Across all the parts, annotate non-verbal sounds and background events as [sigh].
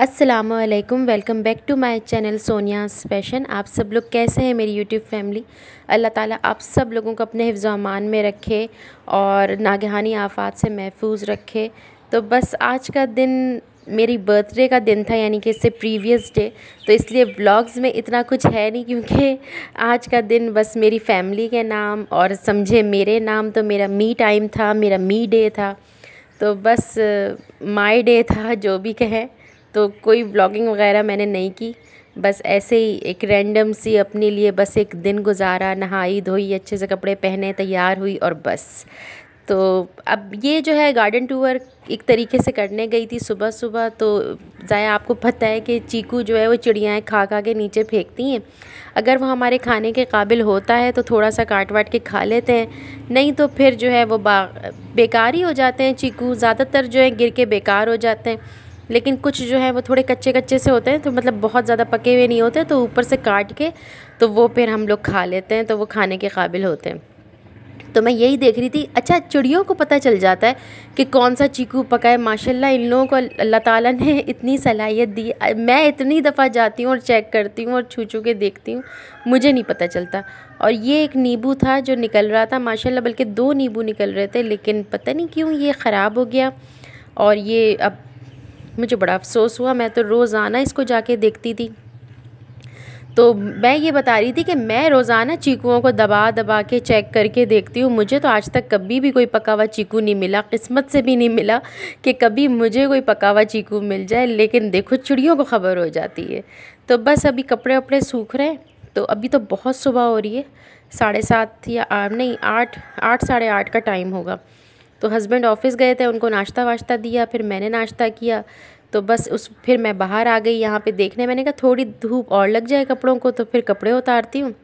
असलकम welcome back to my channel Sonia स्पेशन आप सब लोग कैसे हैं मेरी यूट्यूब फैमिली अल्लाह ताला आप सब लोगों को अपने हिफ्ज़ामान में रखे और नागहानी आफात से महफूज रखे तो बस आज का दिन मेरी बर्थडे का दिन था यानी कि इससे प्रीवियस डे तो इसलिए ब्लॉग्स में इतना कुछ है नहीं क्योंकि आज का दिन बस मेरी फैमिली के नाम और समझे मेरे नाम तो मेरा मी टाइम था मेरा मी डे था तो बस माई डे था जो भी कहें तो कोई ब्लॉगिंग वगैरह मैंने नहीं की बस ऐसे ही एक रैंडम सी अपने लिए बस एक दिन गुजारा नहाई धोई अच्छे से कपड़े पहने तैयार हुई और बस तो अब ये जो है गार्डन टूर एक तरीके से करने गई थी सुबह सुबह तो ज़ाया आपको पता है कि चीकू जो है वो चिड़ियाँ खा खा के नीचे फेंकती हैं अगर वो हमारे खाने के काबिल होता है तो थोड़ा सा काट वाट के खा लेते हैं नहीं तो फिर जो है वो बेकार ही हो जाते हैं चीकू ज़्यादातर जो है गिर के बेकार हो जाते हैं लेकिन कुछ जो है वो थोड़े कच्चे कच्चे से होते हैं तो मतलब बहुत ज़्यादा पके हुए नहीं होते तो ऊपर से काट के तो वो फिर हम लोग खा लेते हैं तो वो खाने के काबिल होते हैं तो मैं यही देख रही थी अच्छा चिड़ियों को पता चल जाता है कि कौन सा चीकू पका है माशाल्लाह इन लोगों को अल्लाह ताला ने [laughs] इतनी सलाहियत दी मैं इतनी दफ़ा जाती हूँ और चेक करती हूँ और छू छू के देखती हूँ मुझे नहीं पता चलता और ये एक नींबू था जो निकल रहा था माशाल्लाह बल्कि दो नींबू निकल रहे थे लेकिन पता नहीं क्यों ये ख़राब हो गया और ये अब मुझे बड़ा अफसोस हुआ मैं तो रोज़ाना इसको जाके देखती थी तो मैं ये बता रही थी कि मैं रोज़ाना चीकुओं को दबा दबा के चेक करके देखती हूँ मुझे तो आज तक कभी भी कोई पका हुआ चीकू नहीं मिला किस्मत से भी नहीं मिला कि कभी मुझे कोई पका हुआ चीकू मिल जाए लेकिन देखो चिड़ियों को खबर हो जाती है तो बस अभी कपड़े वपड़े सूख रहे हैं तो अभी तो बहुत सुबह हो रही है साढ़े सात या नहीं आठ आठ साढ़े आठ का टाइम होगा तो हस्बैंड ऑफिस गए थे उनको नाश्ता वाश्ता दिया फिर मैंने नाश्ता किया तो बस उस फिर मैं बाहर आ गई यहाँ पे देखने मैंने कहा थोड़ी धूप और लग जाए कपड़ों को तो फिर कपड़े उतारती हूँ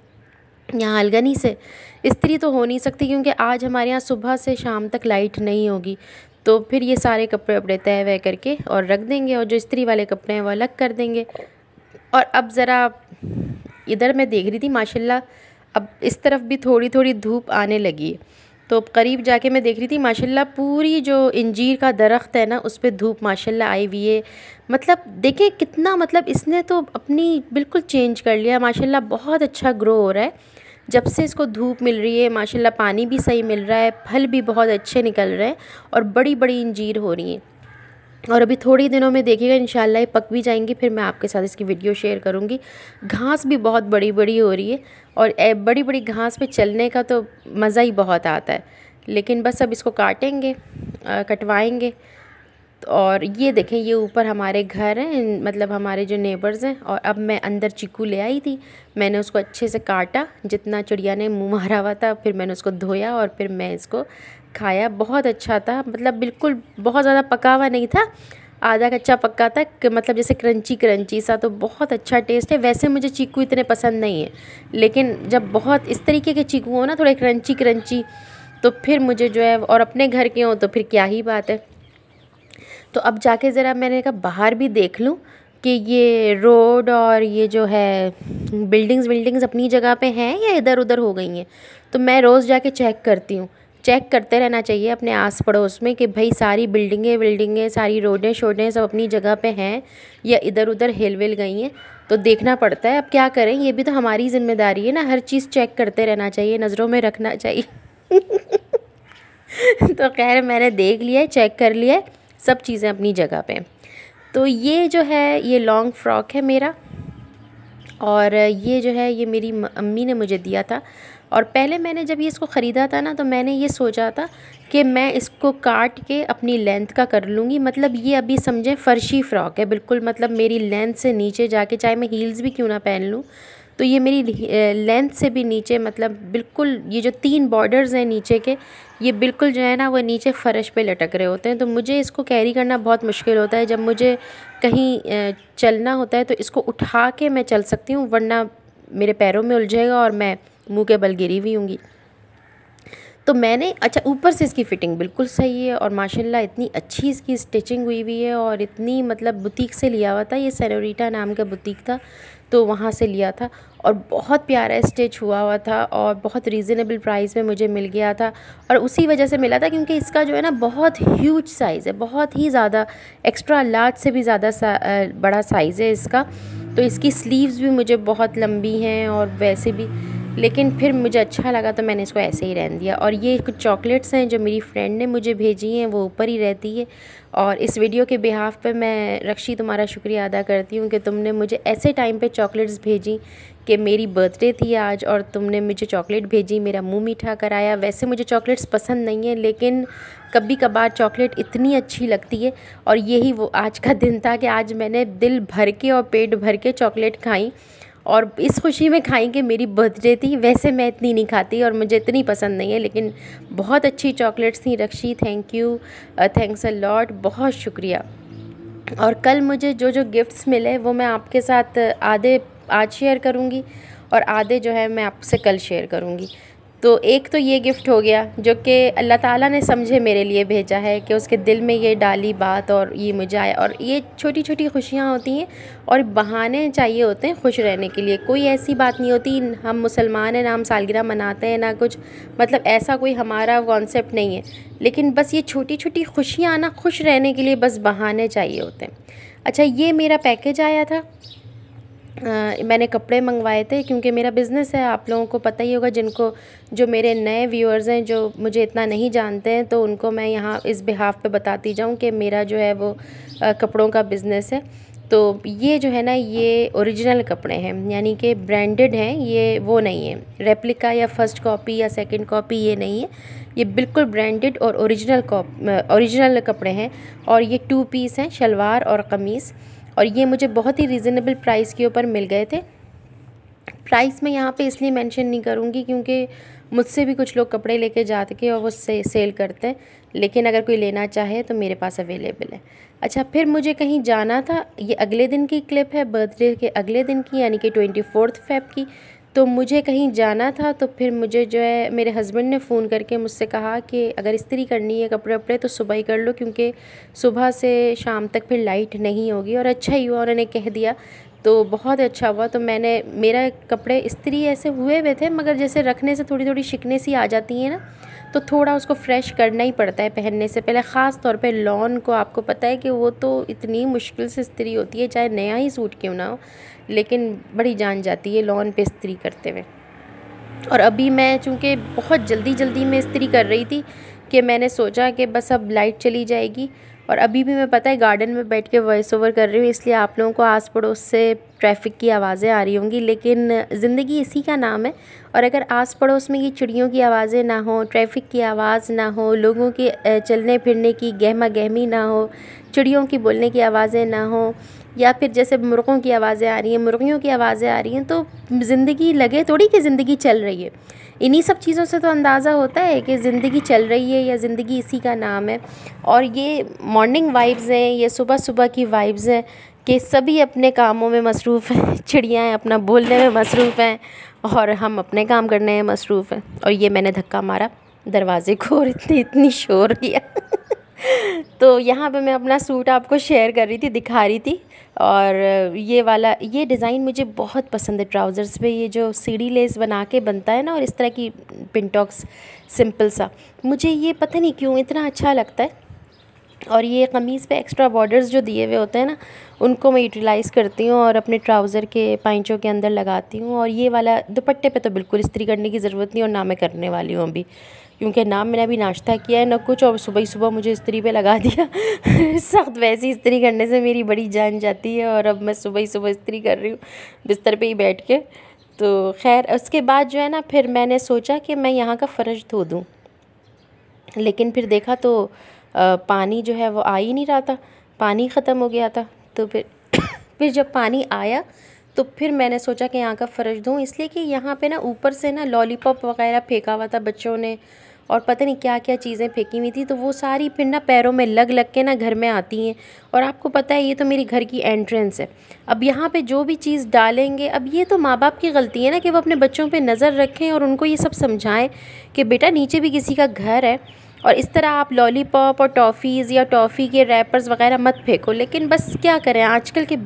यहाँ अलगनी से इस्त्री तो हो नहीं सकती क्योंकि आज हमारे यहाँ सुबह से शाम तक लाइट नहीं होगी तो फिर ये सारे कपड़े वपड़े तय वह करके और रख देंगे और जो स्त्री वाले कपड़े हैं वो अलग कर देंगे और अब ज़रा इधर मैं देख रही थी माशाल्लाह अब इस तरफ भी थोड़ी थोड़ी धूप आने लगी है तो करीब जाके मैं देख रही थी माशाल्लाह पूरी जो इंजीर का दरख्त है ना उस पर धूप माशाल्लाह आई हुई है मतलब देखें कितना मतलब इसने तो अपनी बिल्कुल चेंज कर लिया माशाल्लाह बहुत अच्छा ग्रो हो रहा है जब से इसको धूप मिल रही है माशाल्लाह पानी भी सही मिल रहा है फल भी बहुत अच्छे निकल रहे हैं और बड़ी बड़ी इंजीर हो रही है और अभी थोड़ी दिनों में देखिएगा इन ये पक भी जाएंगी फिर मैं आपके साथ इसकी वीडियो शेयर करूँगी घास भी बहुत बड़ी बड़ी हो रही है और बड़ी बड़ी घास पे चलने का तो मज़ा ही बहुत आता है लेकिन बस अब इसको काटेंगे कटवाएंगे और ये देखें ये ऊपर हमारे घर हैं मतलब हमारे जो नेबर्स हैं और अब मैं अंदर चिकू ले आई थी मैंने उसको अच्छे से काटा जितना चिड़िया ने मुंह मारा हुआ था फिर मैंने उसको धोया और फिर मैं इसको खाया बहुत अच्छा था मतलब बिल्कुल बहुत ज़्यादा पका हुआ नहीं था आधा कच्चा पक्का था कि मतलब जैसे क्रंची क्रंची सा तो बहुत अच्छा टेस्ट है वैसे मुझे चीकू इतने पसंद नहीं है लेकिन जब बहुत इस तरीके के चीकू हो ना थोड़े क्रंची क्रंची तो फिर मुझे जो है और अपने घर के हों तो फिर क्या ही बात है तो अब जाके ज़रा मैंने कहा बाहर भी देख लूँ कि ये रोड और ये जो है बिल्डिंग्स बिल्डिंग्स अपनी जगह पे हैं या इधर उधर हो गई हैं तो मैं रोज़ जाके चेक करती हूँ चेक करते रहना चाहिए अपने आस पड़ोस में कि भाई सारी बिल्डिंगें बिल्डिंगें सारी रोडें शोडें सब अपनी जगह पे हैं या इधर उधर हिल विल गई हैं तो देखना पड़ता है अब क्या करें ये भी तो हमारी जिम्मेदारी है ना हर चीज़ चेक करते रहना चाहिए नज़रों में रखना चाहिए [laughs] तो खैर मैंने देख लिया चेक कर लिया है सब चीज़ें अपनी जगह पे तो ये जो है ये लॉन्ग फ्रॉक है मेरा और ये जो है ये मेरी अम्मी ने मुझे दिया था और पहले मैंने जब ये इसको ख़रीदा था ना तो मैंने ये सोचा था कि मैं इसको काट के अपनी लेंथ का कर लूँगी मतलब ये अभी समझें फ़र्शी फ़्रॉक है बिल्कुल मतलब मेरी लेंथ से नीचे जाके चाहे मैं हील्स भी क्यों ना पहन लूँ तो ये मेरी लेंथ से भी नीचे मतलब बिल्कुल ये जो तीन बॉर्डर्स हैं नीचे के ये बिल्कुल जो है ना वो नीचे फ़र्श पे लटक रहे होते हैं तो मुझे इसको कैरी करना बहुत मुश्किल होता है जब मुझे कहीं चलना होता है तो इसको उठा के मैं चल सकती हूँ वरना मेरे पैरों में उलझेगा और मैं मुँह के बल गिरी हुई हूँगी तो मैंने अच्छा ऊपर से इसकी फ़िटिंग बिल्कुल सही है और माशाल्लाह इतनी अच्छी इसकी स्टिचिंग हुई हुई है और इतनी मतलब बुटीक से लिया हुआ था ये सेनोरीटा नाम का बुटीक था तो वहाँ से लिया था और बहुत प्यारा स्टिच हुआ हुआ था और बहुत रीज़नेबल प्राइस में मुझे मिल गया था और उसी वजह से मिला था क्योंकि इसका जो है ना बहुत ह्यूज साइज़ है बहुत ही ज़्यादा एक्स्ट्रा लार्ज से भी ज़्यादा सा, बड़ा साइज़ है इसका तो इसकी स्लीव्स भी मुझे बहुत लंबी हैं और वैसे भी लेकिन फिर मुझे अच्छा लगा तो मैंने इसको ऐसे ही रहन दिया और ये कुछ चॉकलेट्स हैं जो मेरी फ्रेंड ने मुझे भेजी हैं वो ऊपर ही रहती है और इस वीडियो के बिहाफ पे मैं रक्षी तुम्हारा शुक्रिया अदा करती हूँ कि तुमने मुझे ऐसे टाइम पे चॉकलेट्स भेजी कि मेरी बर्थडे थी आज और तुमने मुझे चॉकलेट भेजी मेरा मुँह मीठा कराया वैसे मुझे चॉकलेट्स पसंद नहीं है लेकिन कभी कभार चॉकलेट इतनी अच्छी लगती है और यही वो आज का दिन था कि आज मैंने दिल भर के और पेट भर के चॉकलेट खाई और इस खुशी में खाई कि मेरी बर्थडे थी वैसे मैं इतनी नहीं खाती और मुझे इतनी पसंद नहीं है लेकिन बहुत अच्छी चॉकलेट्स थी Rakshi thank you thanks a lot बहुत शुक्रिया और कल मुझे जो जो गिफ्ट्स मिले वो मैं आपके साथ uh, आधे आज शेयर करूँगी और आधे जो है मैं आपसे कल शेयर करूँगी तो एक तो ये गिफ़्ट हो गया जो कि अल्लाह ताला ने समझे मेरे लिए भेजा है कि उसके दिल में ये डाली बात और ये मुझे आया और ये छोटी छोटी खुशियाँ होती हैं और बहाने चाहिए होते हैं खुश रहने के लिए कोई ऐसी बात नहीं होती हम मुसलमान हैं ना हम सालगिरह मनाते हैं ना कुछ मतलब ऐसा कोई हमारा कॉन्सेप्ट नहीं है लेकिन बस ये छोटी छोटी खुशियाँ ना खुश रहने के लिए बस बहाने चाहिए होते हैं अच्छा ये मेरा पैकेज आया था मैंने कपड़े मंगवाए थे क्योंकि मेरा बिज़नेस है आप लोगों को पता ही होगा जिनको जो मेरे नए व्यूअर्स हैं जो मुझे इतना नहीं जानते हैं तो उनको मैं यहाँ इस बिहाफ़ पे बताती जाऊँ कि मेरा जो है वो कपड़ों का बिज़नेस है तो ये जो है ना ये ओरिजिनल कपड़े हैं यानी कि ब्रांडेड हैं ये वो नहीं है रेप्लिका या फ़र्स्ट कॉपी या सेकंड कॉपी ये नहीं है ये बिल्कुल ब्रांडेड और ओरिजिनल ओरिजिनल कपड़े हैं और ये टू पीस हैं शलवार और कमीज़ और ये मुझे बहुत ही रिजनेबल प्राइस के ऊपर मिल गए थे प्राइस मैं यहाँ पे इसलिए मेंशन नहीं करूँगी क्योंकि मुझसे भी कुछ लोग कपड़े लेके जाते के और वो से, सेल करते हैं लेकिन अगर कोई लेना चाहे तो मेरे पास अवेलेबल है अच्छा फिर मुझे कहीं जाना था ये अगले दिन की क्लिप है बर्थडे के अगले दिन की यानी कि ट्वेंटी फोर्थ फेब की तो मुझे कहीं जाना था तो फिर मुझे जो है मेरे हस्बैंड ने फ़ोन करके मुझसे कहा कि अगर इस्त्री करनी है कपड़े वपड़े तो सुबह ही कर लो क्योंकि सुबह से शाम तक फिर लाइट नहीं होगी और अच्छा ही हुआ उन्होंने कह दिया तो बहुत अच्छा हुआ तो मैंने मेरा कपड़े इस्त्री ऐसे हुए हुए थे मगर जैसे रखने से थोड़ी थोड़ी शिकने सी आ जाती है ना तो थोड़ा उसको फ्रेश करना ही पड़ता है पहनने से पहले ख़ास तौर पे लॉन को आपको पता है कि वो तो इतनी मुश्किल से इस्त्री होती है चाहे नया ही सूट क्यों ना हो लेकिन बड़ी जान जाती है लॉन पे इस्त्री करते हुए और अभी मैं चूँकि बहुत जल्दी जल्दी में इस्त्री कर रही थी कि मैंने सोचा कि बस अब लाइट चली जाएगी और अभी भी मैं पता है गार्डन में बैठ के वॉइस ओवर कर रही हूँ इसलिए आप लोगों को आस पड़ोस से ट्रैफिक की आवाज़ें आ रही होंगी लेकिन ज़िंदगी इसी का नाम है और अगर आस पड़ोस में ये चिड़ियों की आवाज़ें ना हो ट्रैफिक की आवाज़ ना हो लोगों के चलने फिरने की गहमा गहमी ना हो चिड़ियों की बोलने की आवाज़ें ना हों या फिर जैसे मुर्गों की आवाज़ें आ रही हैं मुर्गियों की आवाज़ें आ रही हैं तो ज़िंदगी लगे थोड़ी कि ज़िंदगी चल रही है इन्हीं सब चीज़ों से तो अंदाज़ा होता है कि ज़िंदगी चल रही है या ज़िंदगी इसी का नाम है और ये मॉर्निंग वाइब्स हैं ये सुबह सुबह की वाइब्स हैं कि सभी अपने कामों में मसरूफ़ हैं चिड़ियाँ अपना बोलने में मसरूफ़ हैं और हम अपने काम करने में मसरूफ़ हैं और ये मैंने धक्का मारा दरवाज़े को और इतनी इतनी शोर किया [laughs] तो यहाँ पे मैं अपना सूट आपको शेयर कर रही थी दिखा रही थी और ये वाला ये डिज़ाइन मुझे बहुत पसंद है ट्राउज़र्स पे ये जो सीढ़ी लेस बना के बनता है ना और इस तरह की पिंटॉक्स सिंपल सा मुझे ये पता नहीं क्यों इतना अच्छा लगता है और ये कमीज़ पे एक्स्ट्रा बॉर्डर्स जो दिए हुए होते हैं ना उनको मैं यूटिलाइज़ करती हूँ और अपने ट्राउज़र के पैंचों के अंदर लगाती हूँ और ये वाला दुपट्टे पे तो बिल्कुल इस्त्री करने की ज़रूरत नहीं और ना मैं करने वाली हूँ अभी क्योंकि ना मैंने अभी नाश्ता किया है ना कुछ और सुबह ही सुबह मुझे इस्त्री पर लगा दिया [laughs] सख्त वैसी इस्त्री करने से मेरी बड़ी जान जाती है और अब मैं सुबह ही सुबह इस्त्री कर रही हूँ बिस्तर पर ही बैठ के तो खैर उसके बाद जो है ना फिर मैंने सोचा कि मैं यहाँ का फ़र्श धो दूँ लेकिन फिर देखा तो पानी जो है वो आ ही नहीं रहा था पानी ख़त्म हो गया था तो फिर [coughs] फिर जब पानी आया तो फिर मैंने सोचा कि यहाँ का फ़र्श दूँ इसलिए कि यहाँ पे ना ऊपर से ना लॉलीपॉप वगैरह फेंका हुआ था बच्चों ने और पता नहीं क्या क्या चीज़ें फेंकी हुई थी तो वो सारी फिर ना पैरों में लग लग के ना घर में आती हैं और आपको पता है ये तो मेरी घर की एंट्रेंस है अब यहाँ पे जो भी चीज़ डालेंगे अब ये तो माँ बाप की गलती है ना कि वो अपने बच्चों पे नज़र रखें और उनको ये सब समझाएं कि बेटा नीचे भी किसी का घर है और इस तरह आप लॉलीपॉप और टॉफ़ीज़ या टॉफ़ी के रैपर्स वगैरह मत फेंको लेकिन बस क्या करें आजकल के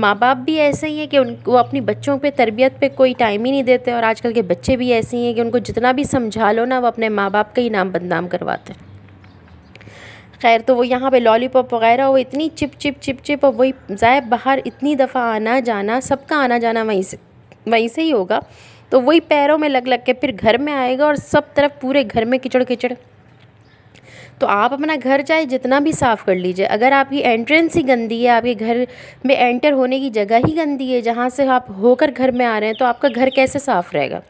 माँ बाप भी ऐसे ही हैं कि उन वो अपनी बच्चों पे तरबियत पे कोई टाइम ही नहीं देते और आजकल के बच्चे भी ऐसे ही हैं कि उनको जितना भी समझा लो ना वो अपने माँ बाप का ही नाम बदनाम करवाते हैं खैर तो वो यहाँ पे लॉलीपॉप वगैरह वो इतनी चिप चिप चिप चिप और वही ज़ायब बाहर इतनी दफ़ा आना जाना सबका आना जाना वहीं से वहीं से ही होगा तो वही पैरों में लग लग के फिर घर में आएगा और सब तरफ पूरे घर में किचड़ किचड़ तो आप अपना घर चाहे जितना भी साफ़ कर लीजिए अगर आपकी एंट्रेंस ही गंदी है आपके घर में एंटर होने की जगह ही गंदी है जहाँ से आप होकर घर में आ रहे हैं तो आपका घर कैसे साफ़ रहेगा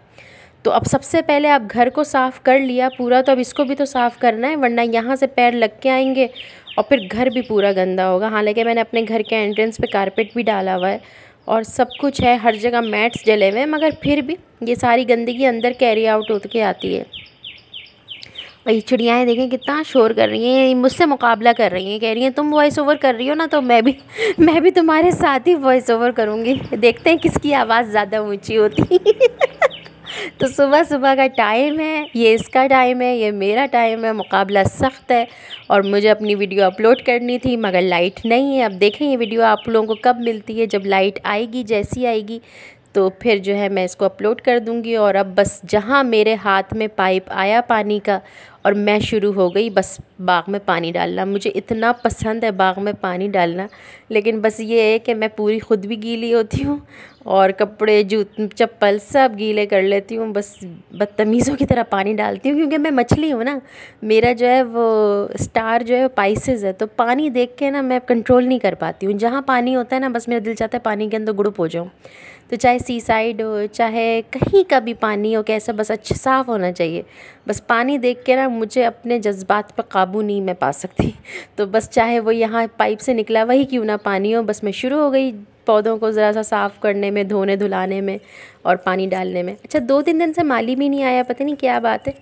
तो अब सबसे पहले आप घर को साफ़ कर लिया पूरा तो अब इसको भी तो साफ़ करना है वरना यहाँ से पैर लग के आएंगे और फिर घर भी पूरा गंदा होगा हालांकि मैंने अपने घर के एंट्रेंस पे कारपेट भी डाला हुआ है और सब कुछ है हर जगह मैट्स जले हुए हैं मगर फिर भी ये सारी गंदगी अंदर कैरी आउट होकर के आती है ये चिड़ियाँ देखें कितना शोर कर रही हैं मुझसे मुकाबला कर रही हैं कह रही हैं तुम वॉइस ओवर कर रही हो ना तो मैं भी [laughs] मैं भी तुम्हारे साथ ही वॉइस ओवर करूँगी देखते हैं किसकी आवाज़ ज़्यादा ऊँची होती [laughs] तो सुबह सुबह का टाइम है ये इसका टाइम है ये मेरा टाइम है मुकाबला सख्त है और मुझे अपनी वीडियो अपलोड करनी थी मगर लाइट नहीं है अब देखें ये वीडियो आप लोगों को कब मिलती है जब लाइट आएगी जैसी आएगी तो फिर जो है मैं इसको अपलोड कर दूँगी और अब बस जहाँ मेरे हाथ में पाइप आया पानी का और मैं शुरू हो गई बस बाग में पानी डालना मुझे इतना पसंद है बाग में पानी डालना लेकिन बस ये है कि मैं पूरी ख़ुद भी गीली होती हूँ और कपड़े जूत चप्पल सब गीले कर लेती हूँ बस बदतमीज़ों की तरह पानी डालती हूँ क्योंकि मैं मछली हूँ ना मेरा जो है वो स्टार जो है पाइसेज है तो पानी देख के ना मैं कंट्रोल नहीं कर पाती हूँ जहाँ पानी होता है ना बस मेरा दिल चाहता है पानी के अंदर ग्रुप हो जाऊँ तो चाहे सी साइड हो चाहे कहीं का भी पानी हो कैसा बस अच्छा साफ़ होना चाहिए बस पानी देख के ना मुझे अपने जज्बात पर काबू नहीं मैं पा सकती तो बस चाहे वो यहाँ पाइप से निकला वही क्यों ना पानी हो बस मैं शुरू हो गई पौधों को ज़रा सा साफ़ करने में धोने धुलाने में और पानी डालने में अच्छा दो तीन दिन से माली भी नहीं आया पता नहीं क्या बात है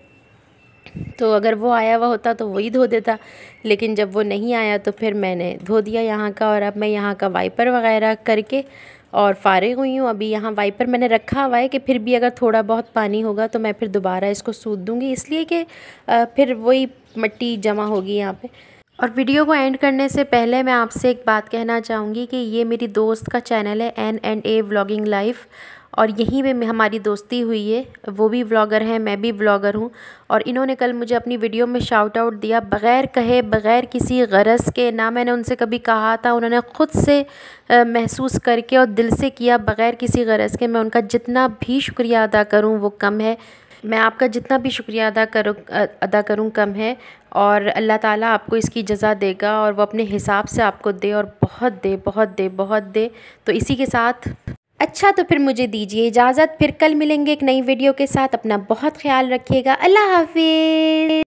तो अगर वो आया हुआ होता तो वही धो देता लेकिन जब वो नहीं आया तो फिर मैंने धो दिया यहाँ का और अब मैं यहाँ का वाइपर वगैरह करके और फारिग हुई हूँ अभी यहाँ वाइपर मैंने रखा हुआ है कि फिर भी अगर थोड़ा बहुत पानी होगा तो मैं फिर दोबारा इसको सूद दूँगी इसलिए कि फिर वही मिट्टी जमा होगी यहाँ पर और वीडियो को एंड करने से पहले मैं आपसे एक बात कहना चाहूँगी कि ये मेरी दोस्त का चैनल है N and A vlogging life और यहीं पर हमारी दोस्ती हुई है वो भी ब्लॉगर हैं मैं भी व्लॉगर हूँ और इन्होंने कल मुझे अपनी वीडियो में शाउट आउट दिया बग़ैर कहे बग़ैर किसी गरज के ना मैंने उनसे कभी कहा था उन्होंने ख़ुद से महसूस करके और दिल से किया बग़ैर किसी गरज के मैं उनका जितना भी शुक्रिया अदा करूँ वो कम है मैं आपका जितना भी शुक्रिया अदा करूँ अदा करूँ कम है और अल्लाह ताला आपको इसकी जज़ा देगा और वो अपने हिसाब से आपको दे और बहुत दे बहुत दे बहुत दे तो इसी के साथ अच्छा तो फिर मुझे दीजिए इजाज़त फिर कल मिलेंगे एक नई वीडियो के साथ अपना बहुत ख्याल रखिएगा अल्लाह हाफि